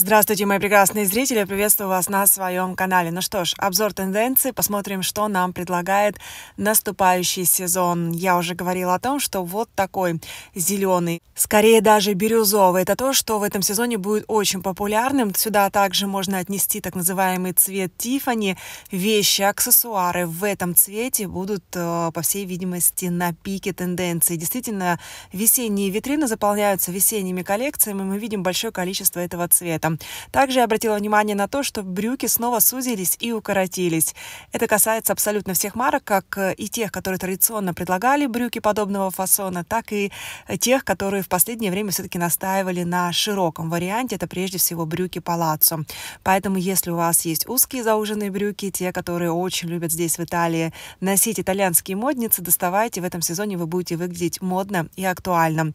Здравствуйте, мои прекрасные зрители! Приветствую вас на своем канале. Ну что ж, обзор тенденций, посмотрим, что нам предлагает наступающий сезон. Я уже говорила о том, что вот такой зеленый, скорее даже бирюзовый. Это то, что в этом сезоне будет очень популярным. Сюда также можно отнести так называемый цвет Тифани. Вещи, аксессуары в этом цвете будут, э, по всей видимости, на пике тенденции. Действительно, весенние витрины заполняются весенними коллекциями. Мы видим большое количество этого цвета летом. Также я обратила внимание на то, что брюки снова сузились и укоротились. Это касается абсолютно всех марок, как э, и тех, которые традиционно предлагали брюки подобного фасона, так и э, тех, которые в последнее время все-таки настаивали на широком варианте. Это прежде всего брюки палаццо. Поэтому, если у вас есть узкие зауженные брюки, те, которые очень любят здесь в Италии носить итальянские модницы, доставайте. В этом сезоне вы будете выглядеть модно и актуально.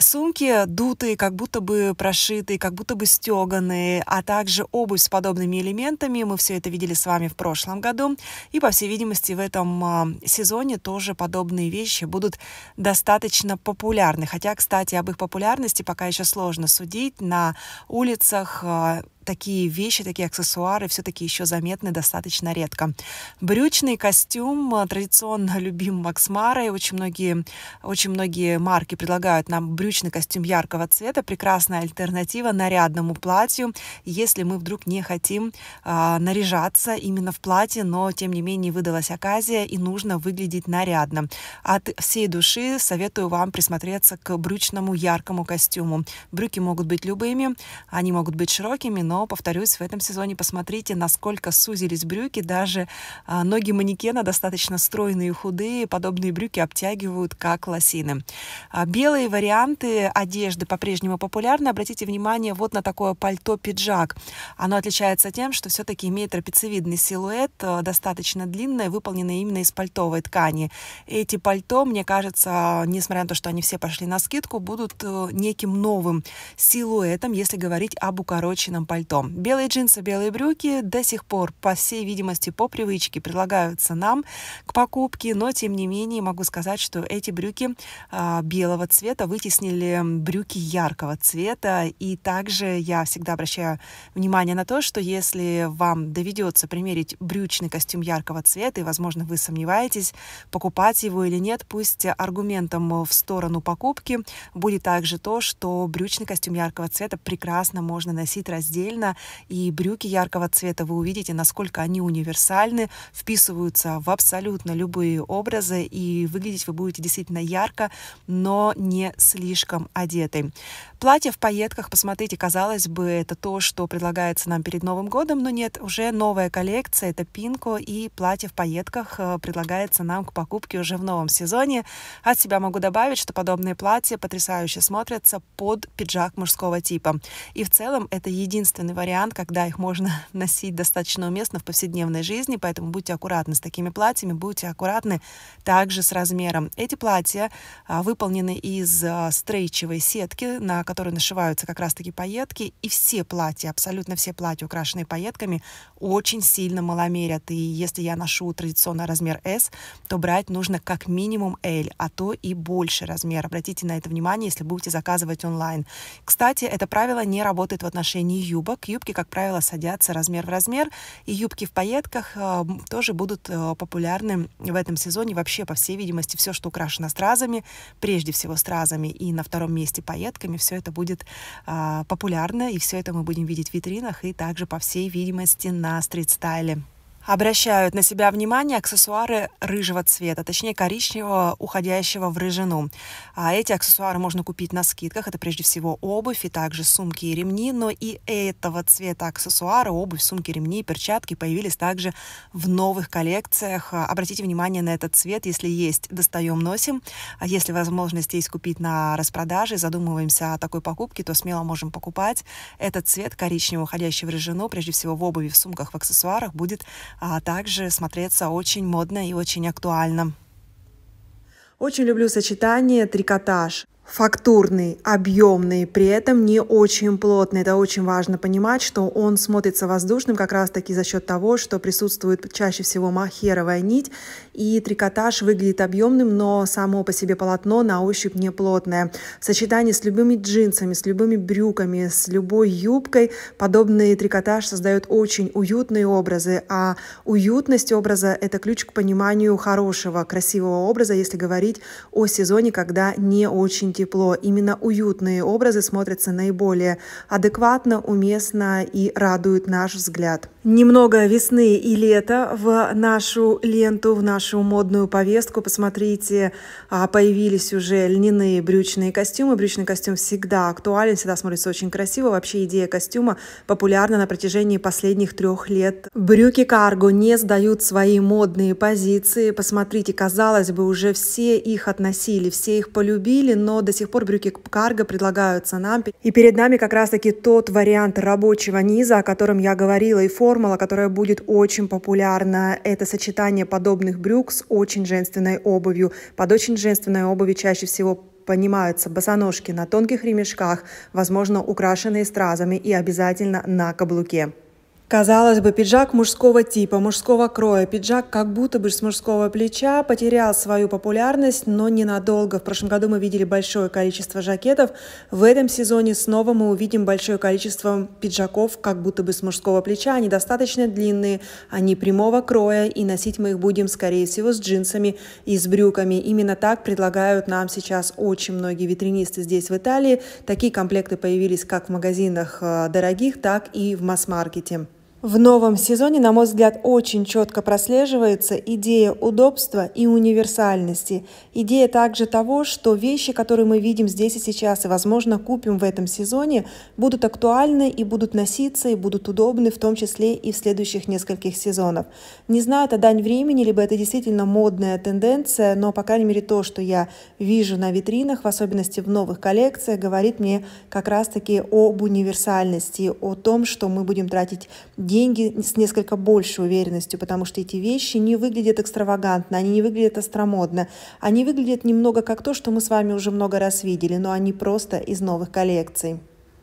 Сумки дутые, как будто бы прошитые, как будто бы стег стоганы, а также обувь с подобными элементами. Мы все это видели с вами в прошлом году. И, по всей видимости, в этом а, сезоне тоже подобные вещи будут достаточно популярны. Хотя, кстати, об их популярности пока еще сложно судить. На улицах а, такие вещи, такие аксессуары все-таки еще заметны достаточно редко. Брючный костюм э, традиционно любим Макс Марой. Очень многие, очень многие марки предлагают нам брючный костюм яркого цвета. Прекрасная альтернатива нарядному платью, если мы вдруг не хотим а, наряжаться именно в платье, но тем не менее выдалась оказия и нужно выглядеть нарядно. От всей души советую вам присмотреться к брючному яркому костюму. Брюки могут быть любыми, они могут быть широкими, но но, повторюсь, в этом сезоне посмотрите, насколько сузились брюки, даже а, ноги манекена достаточно стройные и худые, подобные брюки обтягивают как лосины. А, белые варианты одежды по-прежнему популярны, обратите внимание вот на такое пальто-пиджак. Оно отличается тем, что все-таки имеет трапециевидный силуэт, а, достаточно длинное, выполненное именно из пальтовой ткани. Эти пальто, мне кажется, несмотря на то, что они все пошли на скидку, будут э, неким новым силуэтом, если говорить об укороченном пальто пальто. Белые джинсы, белые брюки до сих пор, по всей видимости, по привычке предлагаются нам к покупке, но тем не менее могу сказать, что эти брюки э, белого цвета вытеснили брюки яркого цвета. И также я всегда обращаю внимание на то, что если вам доведется примерить брючный костюм яркого цвета, и, возможно, вы сомневаетесь, покупать его или нет, пусть аргументом в сторону покупки будет также то, что брючный костюм яркого цвета прекрасно можно носить раздельно универсально, и брюки яркого цвета вы увидите, насколько они универсальны, вписываются в абсолютно любые образы, и выглядеть вы будете действительно ярко, но не слишком одетой. Платье в пайетках, посмотрите, казалось бы, это то, что предлагается нам перед Новым годом, но нет, уже новая коллекция, это пинко, и платье в пайетках э, предлагается нам к покупке уже в новом сезоне. От себя могу добавить, что подобные платья потрясающе смотрятся под пиджак мужского типа. И в целом это единственный вариант, когда их можно носить достаточно уместно в повседневной жизни, поэтому будьте аккуратны с такими платьями, будьте аккуратны также с размером. Эти платья а, выполнены из а, стрейчевой сетки, на которую нашиваются как раз-таки пайетки, и все платья, абсолютно все платья, украшенные пайетками, очень сильно маломерят. И если я ношу традиционно размер S, то брать нужно как минимум L, а то и больше размер. Обратите на это внимание, если будете заказывать онлайн. Кстати, это правило не работает в отношении юбок. Юбки, как правило, садятся размер в размер, и юбки в пайетках э, тоже будут э, популярны в этом сезоне. Вообще, по всей видимости, все, что украшено стразами, прежде всего стразами и на втором месте пайетками, все это будет а, популярно, и все это мы будем видеть в витринах и также, по всей видимости, на стрит-стайле. Обращают на себя внимание аксессуары рыжего цвета, точнее коричневого, уходящего в рыжину. А эти аксессуары можно купить на скидках. Это прежде всего обувь и также сумки и ремни. Но и этого цвета аксессуары, обувь, сумки, ремни, и перчатки появились также в новых коллекциях. А, обратите внимание на этот цвет. Если есть, достаем, носим. А если возможность есть купить на распродаже, задумываемся о такой покупке, то смело можем покупать. Этот цвет коричневого, уходящего в рыжину, прежде всего в обуви, в сумках, в аксессуарах, будет а также смотреться очень модно и очень актуально. Очень люблю сочетание трикотаж фактурный, объемный, при этом не очень плотный. Это очень важно понимать, что он смотрится воздушным как раз-таки за счет того, что присутствует чаще всего махеровая нить, и трикотаж выглядит объемным, но само по себе полотно на ощупь не плотное. В сочетании с любыми джинсами, с любыми брюками, с любой юбкой подобный трикотаж создает очень уютные образы, а уютность образа – это ключ к пониманию хорошего, красивого образа, если говорить о сезоне, когда не очень тепло. Именно уютные образы смотрятся наиболее адекватно, уместно и радуют наш взгляд. Немного весны и лета в нашу ленту, в нашу модную повестку. Посмотрите, а, появились уже льняные брючные костюмы. Брючный костюм всегда актуален, всегда смотрится очень красиво. Вообще идея костюма популярна на протяжении последних трех лет. Брюки карго не сдают свои модные позиции. Посмотрите, казалось бы, уже все их относили, все их полюбили, но до сих пор брюки карго предлагаются нам. И перед нами как раз-таки тот вариант рабочего низа, о котором я говорила, и формула, которая будет очень популярна. Это сочетание подобных брюк с очень женственной обувью. Под очень женственной обувью чаще всего понимаются босоножки на тонких ремешках, возможно, украшенные стразами и обязательно на каблуке. Казалось бы, пиджак мужского типа, мужского кроя, пиджак как будто бы с мужского плеча потерял свою популярность, но ненадолго. В прошлом году мы видели большое количество жакетов, в этом сезоне снова мы увидим большое количество пиджаков как будто бы с мужского плеча. Они достаточно длинные, они прямого кроя, и носить мы их будем, скорее всего, с джинсами и с брюками. Именно так предлагают нам сейчас очень многие витринисты здесь, в Италии. Такие комплекты появились как в магазинах э, дорогих, так и в масс-маркете. В новом сезоне, на мой взгляд, очень четко прослеживается идея удобства и универсальности. Идея также того, что вещи, которые мы видим здесь и сейчас и, возможно, купим в этом сезоне, будут актуальны и будут носиться, и будут удобны, в том числе и в следующих нескольких сезонах. Не знаю, это дань времени, либо это действительно модная тенденция, но, по крайней мере, то, что я вижу на витринах, в особенности в новых коллекциях, говорит мне как раз-таки об универсальности, о том, что мы будем тратить деньги деньги с несколько большей уверенностью, потому что эти вещи не выглядят экстравагантно, они не выглядят остромодно, они выглядят немного как то, что мы с вами уже много раз видели, но они просто из новых коллекций.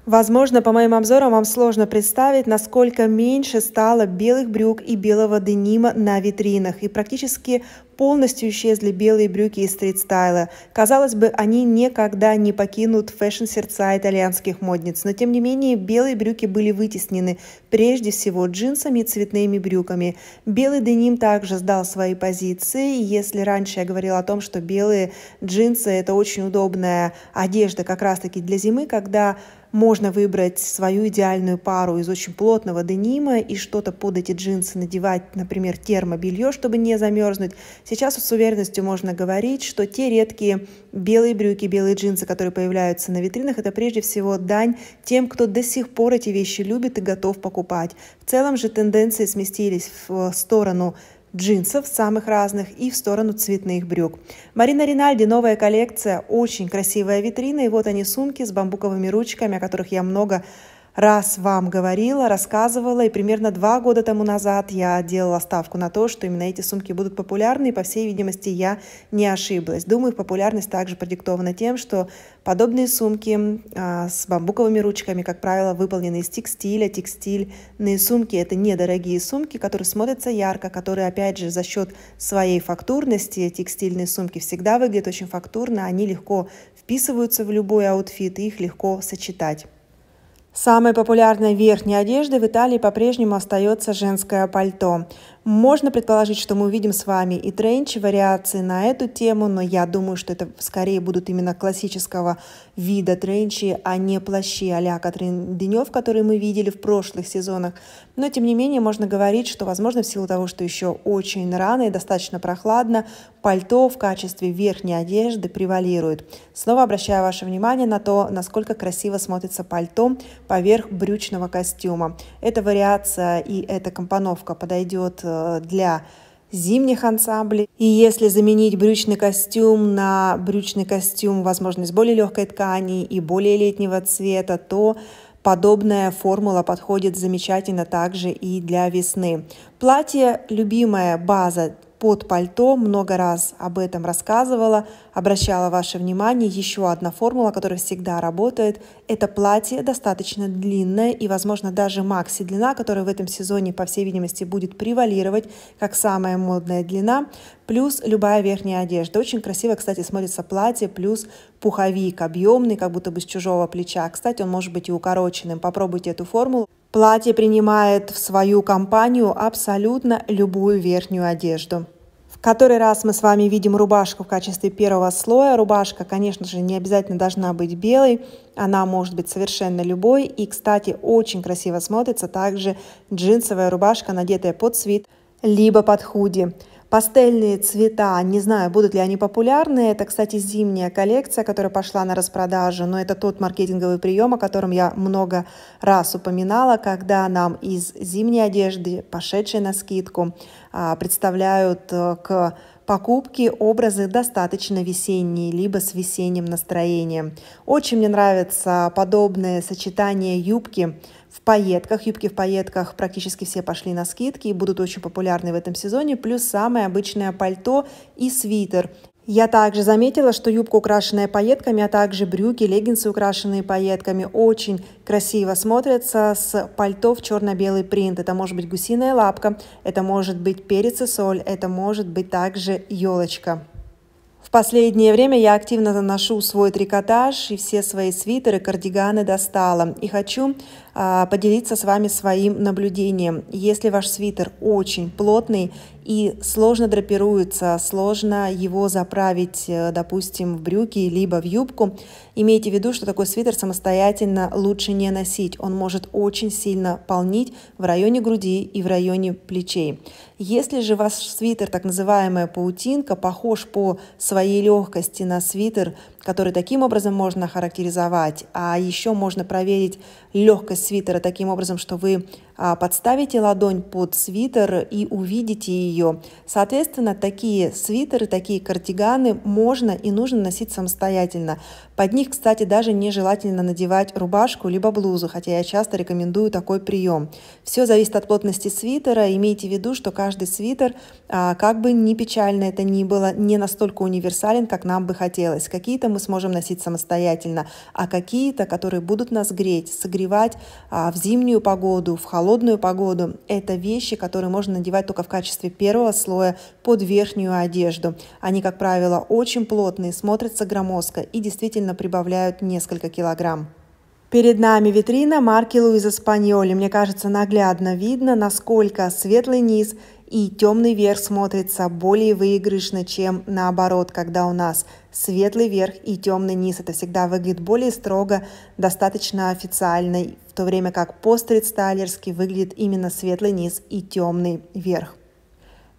Возможно, по моим обзорам вам сложно представить, насколько меньше стало белых брюк и белого денима на витринах. И практически полностью исчезли белые брюки из стрит-стайла. Казалось бы, они никогда не покинут фэшн-сердца итальянских модниц. Но, тем не менее, белые брюки были вытеснены прежде всего джинсами и цветными брюками. Белый деним также сдал свои позиции. Если раньше я говорила о том, что белые джинсы – это очень удобная одежда как раз-таки для зимы, когда можно выбрать свою идеальную пару из очень плотного денима и что-то под эти джинсы надевать, например, термобелье, чтобы не замерзнуть. Сейчас с уверенностью можно говорить, что те редкие белые брюки, белые джинсы, которые появляются на витринах, это прежде всего дань тем, кто до сих пор эти вещи любит и готов покупать. В целом же тенденции сместились в э, сторону джинсов самых разных и в сторону цветных брюк. Марина Ринальди, новая коллекция, очень красивая витрина. И вот они сумки с бамбуковыми ручками, о которых я много раз вам говорила, рассказывала, и примерно два года тому назад я делала ставку на то, что именно эти сумки будут популярны, и, по всей видимости, я не ошиблась. Думаю, их популярность также продиктована тем, что подобные сумки а, с бамбуковыми ручками, как правило, выполнены из текстиля. Текстильные сумки – это недорогие сумки, которые смотрятся ярко, которые, опять же, за счет своей фактурности, текстильные сумки всегда выглядят очень фактурно, они легко вписываются в любой аутфит, и их легко сочетать. Самой популярной верхней одеждой в Италии по-прежнему остается женское пальто. Можно предположить, что мы увидим с вами и тренч, вариации на эту тему, но я думаю, что это скорее будут именно классического вида тренчи, а не плащи а-ля Катрин Денев, которые мы видели в прошлых сезонах. Но, тем не менее, можно говорить, что, возможно, в силу того, что еще очень рано и достаточно прохладно, пальто в качестве верхней одежды превалирует. Снова обращаю ваше внимание на то, насколько красиво смотрится пальто поверх брючного костюма. Эта вариация и эта компоновка подойдет э, Э, для зимних ансамблей. И если заменить брючный костюм на брючный костюм, возможно, из более легкой ткани и более летнего цвета, то подобная формула подходит замечательно также и для весны. Платье – любимая база под пальто. Много раз об этом рассказывала, обращала ваше внимание. Еще одна формула, которая всегда работает, это платье достаточно длинное и, возможно, даже макси длина, которая в этом сезоне, по всей видимости, будет превалировать как самая модная длина плюс любая верхняя одежда. Очень красиво, кстати, смотрится платье, плюс пуховик объемный, как будто бы с чужого плеча. Кстати, он может быть и укороченным. Попробуйте эту формулу. Платье принимает в свою компанию абсолютно любую верхнюю одежду В который раз мы с вами видим рубашку в качестве первого слоя. Рубашка, конечно же, не обязательно должна быть белой, она может быть совершенно любой. И, кстати, очень красиво смотрится также джинсовая рубашка, надетая под свит, либо под худи. Пастельные цвета, не знаю, будут ли они популярны. Это, кстати, зимняя коллекция, которая пошла на распродажу, но это тот маркетинговый прием, о котором я много раз упоминала, когда нам из зимней одежды, пошедшей на скидку, а, представляют э, к покупки, образы достаточно весенние, либо с весенним настроением. Очень мне нравится подобное сочетание юбки в пайетках. Юбки в пайетках практически все пошли на скидки и будут очень популярны в этом сезоне. Плюс самое обычное пальто и свитер. Я также заметила, что юбка, украшенная пайетками, а также брюки, леггинсы, украшенные пайетками, очень красиво смотрятся с пальто в черно-белый принт. Это может быть гусиная лапка, это может быть перец и соль, это может быть также елочка. В последнее время я активно наношу свой трикотаж и все свои свитеры, кардиганы достала. И хочу а, поделиться с вами своим наблюдением. Если ваш свитер очень плотный и сложно драпируется, сложно его заправить, э, допустим, в брюки либо в юбку, имейте в виду, что такой свитер самостоятельно лучше не носить. Он может очень сильно полнить в районе груди и в районе плечей. Если же ваш свитер, так называемая паутинка, похож по своей легкости на свитер – который таким образом можно характеризовать, а еще можно проверить легкость свитера таким образом, что вы а, подставите ладонь под свитер и увидите ее. Соответственно, такие свитеры, такие кардиганы можно и нужно носить самостоятельно. Под них, кстати, даже нежелательно надевать рубашку либо блузу, хотя я часто рекомендую такой прием. Все зависит от плотности свитера. Имейте в виду, что каждый свитер, а, как бы ни печально это ни было, не настолько универсален, как нам бы хотелось. Какие-то мы сможем носить самостоятельно, а какие-то, которые будут нас греть, согревать а, в зимнюю погоду, в холодную холодную погоду. Это вещи, которые можно надевать только в качестве первого слоя под верхнюю одежду. Они, как правило, очень плотные, смотрятся громоздко и действительно прибавляют несколько килограмм. Перед нами витрина марки Луиза Спаньоли. Мне кажется, наглядно видно, насколько светлый низ и темный верх смотрится более выигрышно, чем наоборот, когда у нас светлый верх и темный низ. Это всегда выглядит более строго, достаточно официально, в то время как пострит стайлерский выглядит именно светлый низ и темный верх.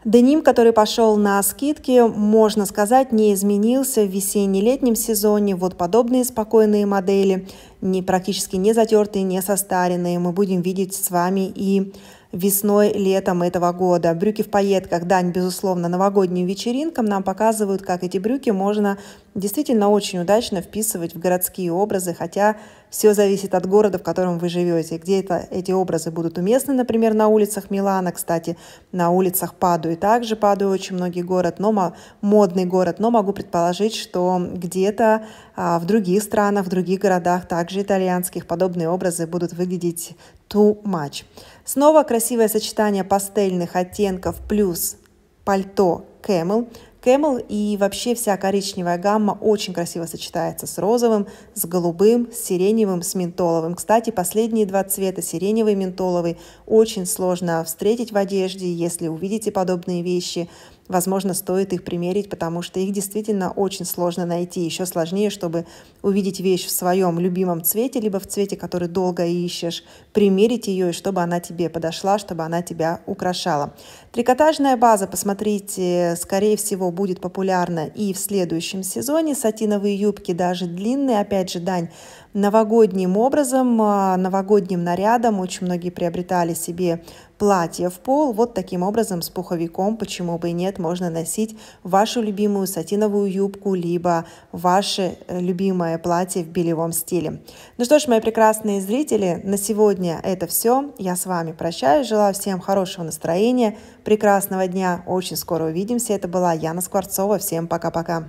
Деним, который пошел на скидки, можно сказать, не изменился в весенне-летнем сезоне. Вот подобные спокойные модели, не, практически не затертые, не состаренные, мы будем видеть с вами и весной, летом этого года. Брюки в пайетках, дань, безусловно, новогодним вечеринкам нам показывают, как эти брюки можно действительно очень удачно вписывать в городские образы, хотя все зависит от города, в котором вы живете, где это, эти образы будут уместны, например, на улицах Милана, кстати, на улицах Падуи, также Падуи очень многие город, но модный город, но могу предположить, что где-то а, в других странах, в других городах, также итальянских, подобные образы будут выглядеть too much. Снова красивое сочетание пастельных оттенков плюс пальто camel. Camel и вообще вся коричневая гамма очень красиво сочетается с розовым, с голубым, с сиреневым, с ментоловым. Кстати, последние два цвета, сиреневый и ментоловый, очень сложно встретить в одежде. Если увидите подобные вещи, Возможно, стоит их примерить, потому что их действительно очень сложно найти. Еще сложнее, чтобы увидеть вещь в своем любимом цвете, либо в цвете, который долго ищешь, примерить ее, и чтобы она тебе подошла, чтобы она тебя украшала. Трикотажная база, посмотрите, скорее всего, будет популярна и в следующем сезоне. Сатиновые юбки, даже длинные, опять же, дань новогодним образом, а, новогодним нарядом. Очень многие приобретали себе платье в пол. Вот таким образом с пуховиком, почему бы и нет, можно носить вашу любимую сатиновую юбку, либо ваше э, любимое платье в белевом стиле. Ну что ж, мои прекрасные зрители, на сегодня это все. Я с вами прощаюсь, желаю всем хорошего настроения, прекрасного дня. Очень скоро увидимся. Это была Яна Скворцова. Всем пока-пока.